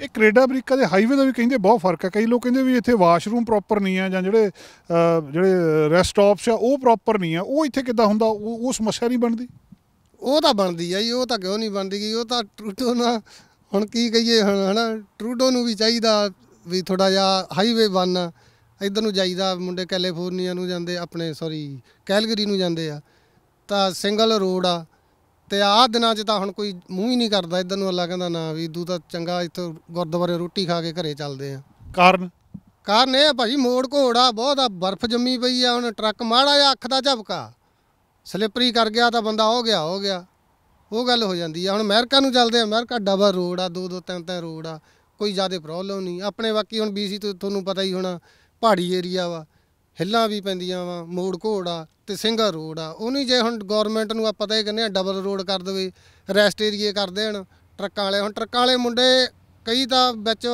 ਇਹ ਕੈਨੇਡਾ ਅਮਰੀਕਾ ਦੇ ਹਾਈਵੇ ਦਾ ਵੀ ਕਹਿੰਦੇ ਬਹੁਤ ਫਰਕ ਹੈ ਕਈ ਲੋਕ ਕਹਿੰਦੇ ਵੀ ਇੱਥੇ ਵਾਸ਼ਰੂਮ ਪ੍ਰੋਪਰ ਨਹੀਂ ਆ ਜਾਂ ਜਿਹੜੇ ਜਿਹੜੇ ਰੈਸਟ ਸਟਾਪਸ ਆ ਉਹ ਪ੍ਰੋਪਰ ਨਹੀਂ ਆ ਉਹ ਇੱਥੇ ਕਿੱਦਾਂ ਹੁੰਦਾ ਉਹ ਸਮੱਸਿਆ ਨਹੀਂ ਬਣਦੀ ਉਹ ਤਾਂ ਬਣਦੀ ਆ ਜੀ ਉਹ ਤਾਂ ਕਿਉਂ ਨਹੀਂ ਬਣਦੀ ਗਈ ਉਹ ਤਾਂ ਟਰੂਡੋ ਨਾ ਹੁਣ ਕੀ ਕਹੀਏ ਹੁਣ ਹਨਾ ਟਰੂਡੋ ਨੂੰ ਵੀ ਚਾਹੀਦਾ ਵੀ ਥੋੜਾ ਜਿਹਾ ਹਾਈਵੇ ਬਣ ਇਧਰ ਨੂੰ ਜਾਈਦਾ ਮੁੰਡੇ ਕੈਲੀਫੋਰਨੀਆ ਨੂੰ ਜਾਂਦੇ ਆਪਣੇ ਸੌਰੀ ਕੈਲਗਰੀ ਨੂੰ ਜਾਂਦੇ ਆ ਤਾਂ ਸਿੰਗਲ ਰੋਡ ਆ ਤੇ ਆਹ ਦਿਨਾਂ 'ਚ ਤਾਂ ਹੁਣ ਕੋਈ ਮੂੰਹ ਹੀ ਨਹੀਂ ਕਰਦਾ ਇਦਾਂ ਨੂੰ ਅੱਲਾ ਕਹਿੰਦਾ ਨਾ ਵੀ ਤੂੰ ਤਾਂ ਚੰਗਾ ਇੱਥੇ ਗੁਰਦੁਆਰੇ ਰੋਟੀ ਖਾ ਕੇ ਘਰੇ ਚੱਲਦੇ ਆ ਕਾਰਨ ਕਾਰਨ ਇਹ ਆ ਭਾਜੀ ਮੋੜ ਘੋੜਾ ਬਹੁਤ ਆ ਬਰਫ਼ ਜੰਮੀ ਪਈ ਆ ਹੁਣ ਟਰੱਕ ਮਾੜਾ ਜਿਹਾ ਅੱਖ ਦਾ ਝਪਕਾ ਸਲਿੱਪਰੀ ਕਰ ਗਿਆ ਤਾਂ ਬੰਦਾ ਹੋ ਗਿਆ ਹੋ ਗਿਆ ਉਹ ਗੱਲ ਹੋ ਜਾਂਦੀ ਆ ਹੁਣ ਅਮਰੀਕਾ ਨੂੰ ਚੱਲਦੇ ਆ ਅਮਰੀਕਾ ਡਬਲ ਰੋਡ ਆ ਦੋ ਦੋ ਤਿੰਨ ਤਿੰਨ ਰੋਡ ਆ ਕੋਈ ਜ਼ਿਆਦਾ ਪ੍ਰੋਬਲਮ ਨਹੀਂ ਆਪਣੇ ਬਾਕੀ ਹੁਣ ਬੀਸੀ ਤੁਹਾਨੂੰ ਪਤਾ ਹੀ ਹੋਣਾ ਪਹਾੜੀ ਏਰੀਆ ਵਾ ਹਿੱਲਾਂ ਵੀ ਪੈਂਦੀਆਂ ਵਾ ਮੋੜ ਘੋੜਾ ਤੇ ਸਿੰਘਾ ਰੋਡ ਆ ਨਹੀਂ ਜੇ ਹੁਣ ਗਵਰਨਮੈਂਟ ਨੂੰ ਆ ਪਤਾ ਹੀ ਕਹਿੰਦੇ ਆ ਡਬਲ ਰੋਡ ਕਰ ਦੇਵੇ ਰੈਸਟ ਏਰੀਏ ਕਰ ਦੇਣ ਟਰੱਕਾਂ ਵਾਲੇ ਹੁਣ ਟਰੱਕਾਂ ਵਾਲੇ ਮੁੰਡੇ ਕਈ ਤਾਂ ਵਿੱਚ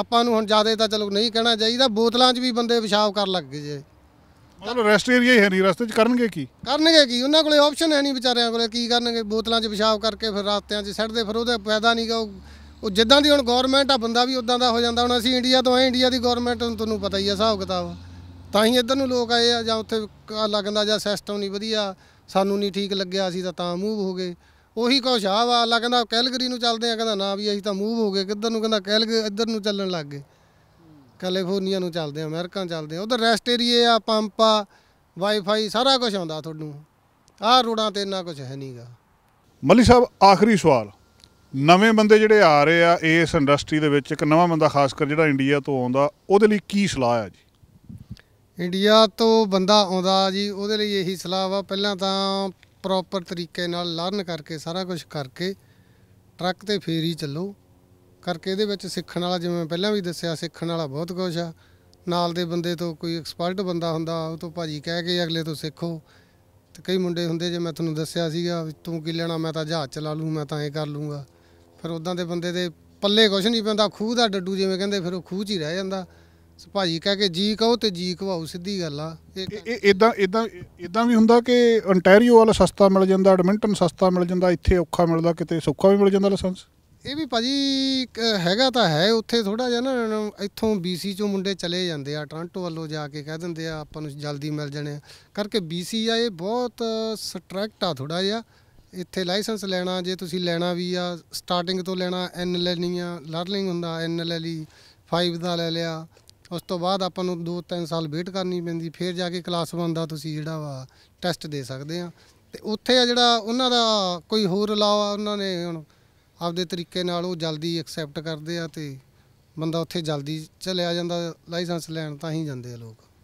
ਆਪਾਂ ਨੂੰ ਹੁਣ ਜ਼ਿਆਦਾ ਤਾਂ ਚਲੋ ਨਹੀਂ ਕਹਿਣਾ ਚਾਹੀਦਾ ਬੋਤਲਾਂ 'ਚ ਵੀ ਬੰਦੇ ਪਿਸ਼ਾਬ ਕਰਨ ਲੱਗ ਗਏ ਜੇ ਮਤਲਬ ਰੈਸਟ ਏਰੀਆ ਹੀ ਹੈ ਨਹੀਂ ਰਸਤੇ 'ਚ ਕਰਨਗੇ ਕੀ ਕਰਨਗੇ ਕੀ ਉਹਨਾਂ ਕੋਲੇ ਆਪਸ਼ਨ ਹੈ ਨਹੀਂ ਵਿਚਾਰਿਆਂ ਕੋਲੇ ਕੀ ਕਰਨਗੇ ਬੋਤਲਾਂ 'ਚ ਪਿਸ਼ਾਬ ਕਰਕੇ ਫਿਰ ਰਾਤਿਆਂ 'ਚ ਸੜਦੇ ਫਿਰ ਉਹਦਾ ਫਾਇਦਾ ਨਹੀਂ ਗਾ ਉਹ ਜਿੱਦਾਂ ਦੀ ਹੁਣ ਗਵਰਨਮੈਂਟ ਆ ਬੰਦਾ ਵੀ ਉਦਾਂ ਦਾ ਹੋ ਜਾਂਦਾ ਹੁਣ ਅਸੀਂ ਇੰਡੀਆ ਤੋਂ ਆਏ ਇੰਡੀਆ ਦੀ ਗਵਰਨਮੈਂਟ ਤੁਹਾਨੂੰ ਪਤਾ ਹੀ ਆ ਹਿਸਾਬ ਕਿਤਾਬ ਤਾਂ ਹੀ ਇਧਰ ਨੂੰ ਲੋਕ ਆਏ ਆ ਜਾਂ ਉੱਥੇ ਲੱਗਦਾ ਜਾਂ ਸਿਸਟਮ ਨਹੀਂ ਵਧੀਆ ਸਾਨੂੰ ਨਹੀਂ ਠੀਕ ਲੱਗਿਆ ਅਸੀਂ ਤਾਂ ਤਾਂ ਮੂਵ ਹੋ ਗਏ ਉਹੀ ਕੁਛ ਆ ਲੱਗਦਾ ਕੈਲਗਰੀ ਨੂੰ ਚੱਲਦੇ ਆ ਕਹਿੰਦਾ ਨਾ ਵੀ ਅਸੀਂ ਤਾਂ ਮੂਵ ਹੋ ਗਏ ਕਿੱਧਰ ਨੂੰ ਕਹਿੰਦਾ ਕੈਲਗ ਇੱਧਰ ਨੂੰ ਚੱਲਣ ਲੱਗ ਗਏ ਕੈਲੀਫੋਰਨੀਆ ਨੂੰ ਚੱਲਦੇ ਆ ਅਮਰੀਕਾ ਚੱਲਦੇ ਆ ਉਧਰ ਰੈਸਟ ਏਰੀਏ ਆ ਪੰਪਾ ਵਾਈਫਾਈ ਸਾਰਾ ਕੁਝ ਆਉਂਦਾ ਤੁਹਾਨੂੰ ਆਹ ਰੋੜਾਂ ਤੇ ਇੰਨਾ ਕੁਝ ਹੈ ਨਹੀਂਗਾ ਮੱਲੀ ਸਾਹਿਬ ਆਖਰੀ ਸਵਾਲ ਨਵੇਂ ਬੰਦੇ ਜਿਹੜੇ ਆ ਰਹੇ ਆ ਇਸ ਇੰਡਸਟਰੀ ਦੇ ਵਿੱਚ ਇੱਕ ਨਵਾਂ ਬੰਦਾ ਖਾਸ ਕਰ ਜਿਹੜਾ ਇੰਡੀਆ ਤੋਂ ਆਉਂਦਾ ਉਹਦੇ ਲਈ ਕੀ ਸਲਾਹ ਆ ਜੀ ਇੰਡੀਆ ਤੋਂ ਬੰਦਾ ਆਉਂਦਾ ਜੀ ਉਹਦੇ ਲਈ ਇਹੀ ਸਲਾਹ ਵਾ ਪਹਿਲਾਂ ਤਾਂ ਪ੍ਰੋਪਰ ਤਰੀਕੇ ਨਾਲ ਲਰਨ ਕਰਕੇ ਸਾਰਾ ਕੁਝ ਕਰਕੇ ਟਰੱਕ ਤੇ ਫੇਰ ਹੀ ਚੱਲੋ ਕਰਕੇ ਇਹਦੇ ਵਿੱਚ ਸਿੱਖਣ ਵਾਲਾ ਜਿਵੇਂ ਪਹਿਲਾਂ ਵੀ ਦੱਸਿਆ ਸਿੱਖਣ ਵਾਲਾ ਬਹੁਤ ਕੁਝ ਆ ਨਾਲ ਦੇ ਬੰਦੇ ਤੋਂ ਕੋਈ ਐਕਸਪਰਟ ਬੰਦਾ ਹੁੰਦਾ ਉਹ ਤੋਂ ਭਾਜੀ ਕਹਿ ਕੇ ਅਗਲੇ ਤੋਂ ਸਿੱਖੋ ਤੇ ਕਈ ਮੁੰਡੇ ਹੁੰਦੇ ਜੇ ਮੈਂ ਤੁਹਾਨੂੰ ਦੱਸਿਆ ਸੀਗਾ ਤੂੰ ਕੀ ਲੈਣਾ ਮੈਂ ਤਾਂ ਜਹਾਜ਼ ਚਲਾ ਲੂੰ ਮੈਂ ਤਾਂ ਇਹ ਕਰ ਲੂੰਗਾ ਫਿਰ ਉਦਾਂ ਦੇ ਬੰਦੇ ਦੇ ਪੱਲੇ ਕੁਝ ਨਹੀਂ ਪੈਂਦਾ ਖੂਹ ਦਾ ਡੱਡੂ ਜਿਵੇਂ ਕਹਿੰਦੇ ਫਿਰ ਉਹ ਖੂਹ 'ਚ ਹੀ ਰਹਿ ਜਾਂਦਾ ਸੋ ਭਾਜੀ ਕਹਿ ਕੇ ਜੀ ਕਹੋ ਤੇ ਜੀ ਕਵਾਓ ਸਿੱਧੀ ਗੱਲ ਆ ਇਹ ਇਦਾਂ ਇਦਾਂ ਇਦਾਂ ਵੀ ਹੁੰਦਾ ਕਿ ਓਨਟਾਰੀਓ ਵਾਲਾ ਸਸਤਾ ਮਿਲ ਜਾਂਦਾ ਐਡਮਿੰਟਨ ਸਸਤਾ ਮਿਲ ਜਾਂਦਾ ਇੱਥੇ ਔਖਾ ਮਿਲਦਾ ਕਿਤੇ ਸੌਖਾ ਵੀ ਮਿਲ ਜਾਂਦਾ ਲਾਇਸੈਂਸ ਇਹ ਵੀ ਭਾਜੀ ਹੈਗਾ ਤਾਂ ਹੈ ਉੱਥੇ ਥੋੜਾ ਜਿਹਾ ਨਾ ਇੱਥੋਂ ਬੀਸੀ ਚੋਂ ਮੁੰਡੇ ਚਲੇ ਜਾਂਦੇ ਆ ਟ੍ਰਾਂਟੋ ਵੱਲੋਂ ਜਾ ਕੇ ਕਹਿ ਦਿੰਦੇ ਆ ਆਪਾਂ ਨੂੰ ਜਲਦੀ ਮਿਲ ਜਾਣੇ ਕਰਕੇ ਬੀਸੀ ਆ ਇਹ ਬਹੁਤ ਸਟ੍ਰੈਕਟ ਆ ਥੋੜਾ ਜਿਹਾ ਇੱਥੇ ਲਾਇਸੈਂਸ ਲੈਣਾ ਜੇ ਤੁਸੀਂ ਲੈਣਾ ਵੀ ਆ ਸਟਾਰਟਿੰਗ ਤੋਂ ਲੈਣਾ ਐਨ ਲੈਣੀ ਆ ਲਰਨਿੰਗ ਹੁੰਦਾ ਐਨ ਲੈ ਲਈ 5 ਦਾ ਲੈ ਲਿਆ ਉਸ ਤੋਂ ਬਾਅਦ ਆਪਾਂ ਨੂੰ 2-3 ਸਾਲ ਵੇਟ ਕਰਨੀ ਪੈਂਦੀ ਫਿਰ ਜਾ ਕੇ ਕਲਾਸ 1 ਦਾ ਤੁਸੀਂ ਜਿਹੜਾ ਵਾ ਟੈਸਟ ਦੇ ਸਕਦੇ ਆ ਤੇ ਉੱਥੇ ਆ ਜਿਹੜਾ ਉਹਨਾਂ ਦਾ ਕੋਈ ਹੋਰ ਲਾਵਾ ਉਹਨਾਂ ਨੇ ਹੁਣ ਆਪਦੇ ਤਰੀਕੇ ਨਾਲ ਉਹ ਜਲਦੀ ਐਕਸੈਪਟ ਕਰਦੇ ਆ ਤੇ ਬੰਦਾ ਉੱਥੇ ਜਲਦੀ ਚਲਿਆ ਜਾਂਦਾ ਲਾਇਸੈਂਸ ਲੈਣ ਤਾਂ ਹੀ ਜਾਂਦੇ ਆ ਲੋਕ